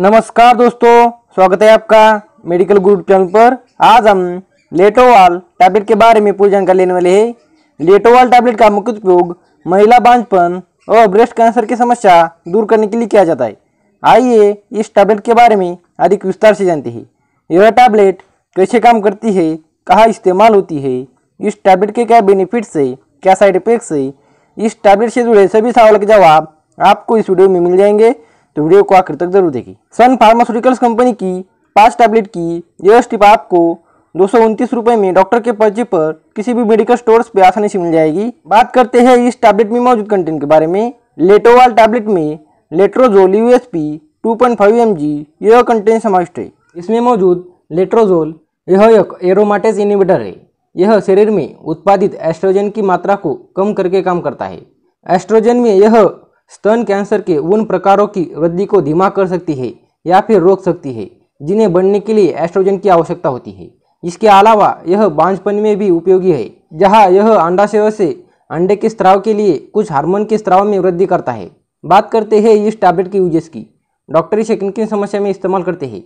नमस्कार दोस्तों स्वागत है आपका मेडिकल ग्रुप चैनल पर आज हम लेटोवाल टैबलेट के बारे में पूरी जानकारी लेने वाले हैं लेटोवाल टैबलेट का मुख्य उपयोग महिला बांझपन और ब्रेस्ट कैंसर की समस्या दूर करने के लिए किया जाता है आइए इस टैबलेट के बारे में अधिक विस्तार से जानते हैं यह टैबलेट कैसे काम करती है कहाँ इस्तेमाल होती है इस टैबलेट के क्या बेनिफिट्स है क्या साइड इफेक्ट्स है इस टैबलेट से जुड़े सभी सवाल के जवाब आपको इस वीडियो में मिल जाएंगे तो वीडियो को आखिर तक जरूर देखें सन फार्मास्यूटिकल्स कंपनी की पांच टैबलेट की यह स्टिप आपको दो रुपए में डॉक्टर के पर्चे पर किसी भी मेडिकल स्टोर्स पे आसानी से मिल जाएगी बात करते हैं इस टैबलेट में मौजूद कंटेंट के बारे में लेटोवाल टैबलेट में letrozole U S P two point five M G यह कंटेंट समाविष्ट है इसमें मौजूद लेट्रोजोल यह एक एरोमाटेज इनिबिटर है यह शरीर में उत्पादित एस्ट्रोजन की मात्रा को कम करके काम करता है एस्ट्रोजन में यह स्तन कैंसर के उन प्रकारों की वृद्धि को धीमा कर सकती है या फिर रोक सकती है जिन्हें बढ़ने के लिए एस्ट्रोजन की आवश्यकता होती है इसके अलावा यह बांझपन में भी उपयोगी है जहां यह अंडाशय से अंडे के स्त्राव के लिए कुछ हार्मोन के स्त्राव में वृद्धि करता है बात करते हैं इस टैबलेट के यूजेस की डॉक्टर इसे किन किन समस्या में इस्तेमाल करते हैं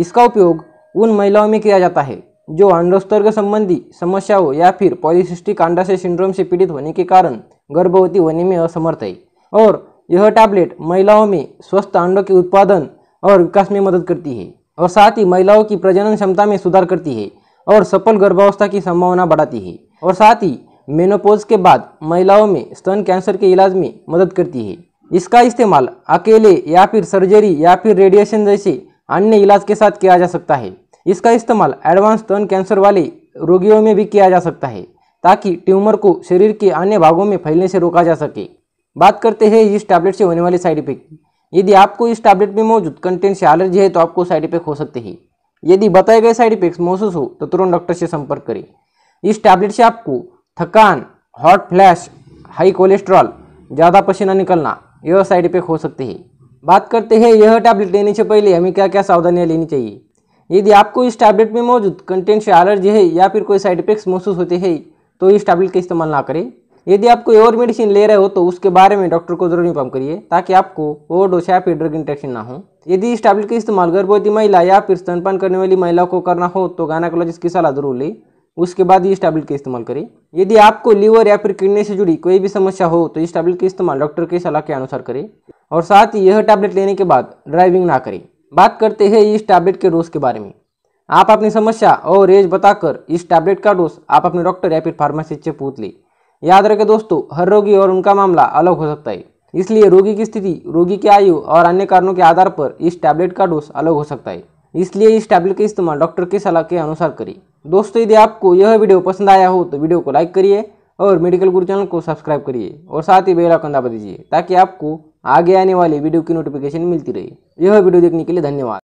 इसका उपयोग उन महिलाओं में किया जाता है जो अंडोस्तर्ग संबंधी समस्याओं या फिर पॉलिसिस्टिक अंडाशय सिंड्रोम से पीड़ित होने के कारण गर्भवती होने में असमर्थ है और यह टैबलेट महिलाओं में स्वस्थ अंडों के उत्पादन और विकास में मदद करती है और साथ ही महिलाओं की प्रजनन क्षमता में सुधार करती है और सफल गर्भावस्था की संभावना बढ़ाती है और साथ ही मेनोपोज के बाद महिलाओं में स्तन कैंसर के इलाज में मदद करती है इसका इस्तेमाल अकेले या फिर सर्जरी या फिर रेडिएशन जैसे अन्य इलाज के साथ किया जा सकता है इसका इस्तेमाल एडवांस स्तन कैंसर वाले रोगियों में भी किया जा सकता है ताकि ट्यूमर को शरीर के अन्य भागों में फैलने से रोका जा सके बात करते हैं इस टैबलेट से होने वाले साइड इफेक्ट की यदि आपको इस टैबलेट में मौजूद कंटेंट से एलर्जी है तो आपको साइड इफेक्ट हो सकते हैं यदि बताए गए साइड इफेक्ट्स महसूस हो तो तुरंत डॉक्टर से संपर्क करें इस टैबलेट से आपको थकान हॉट फ्लैश हाई कोलेस्ट्रॉल ज़्यादा पसीना निकलना यह साइड इफेक्ट हो सकते हैं बात करते हैं यह टैबलेट लेने से पहले हमें क्या क्या सावधानियाँ लेनी चाहिए यदि आपको इस टैबलेट में मौजूद कंटेंट से एलर्जी है या फिर कोई साइड इफेक्ट्स महसूस होते हैं तो इस टैबलेट का इस्तेमाल ना करें यदि आप कोई और मेडिसिन ले रहे हो तो उसके बारे में डॉक्टर को जरूर इन्फॉर्म करिए ताकि आपको ओवर डोज या फिर ड्रग इंटेक्शन ना हो यदि इस टैबलेट का इस्तेमाल गर्भवती महिला या फिर स्तनपान करने वाली महिला को करना हो तो गायनाकोलॉजिस्ट की सलाह जरूर ले उसके बाद इस टैबलेट का इस्तेमाल करें यदि आपको लीवर या फिर किडनी से जुड़ी कोई भी समस्या हो तो इस टैबलेट का इस्तेमाल डॉक्टर की सलाह के अनुसार करें और साथ ही यह टैबलेट लेने के बाद ड्राइविंग ना करें बात करते हैं इस टैबलेट के डोज के बारे में आप अपनी समस्या और एज बताकर इस टैबलेट का डोज आप अपने डॉक्टर या फिर फार्मासिस्ट से पूछ लें याद रखें दोस्तों हर रोगी और उनका मामला अलग हो सकता है इसलिए रोगी की स्थिति रोगी की आयु और अन्य कारणों के आधार पर इस टैबलेट का डोज अलग हो सकता है इसलिए इस टैबलेट का इस्तेमाल डॉक्टर की सलाह के अनुसार करिए दोस्तों यदि आपको यह वीडियो पसंद आया हो तो वीडियो को लाइक करिए और मेडिकल गुरु चैनल को सब्सक्राइब करिए और साथ ही बेल आइकन दबा दीजिए ताकि आपको आगे आने वाली वीडियो की नोटिफिकेशन मिलती रहे यह वीडियो देखने के लिए धन्यवाद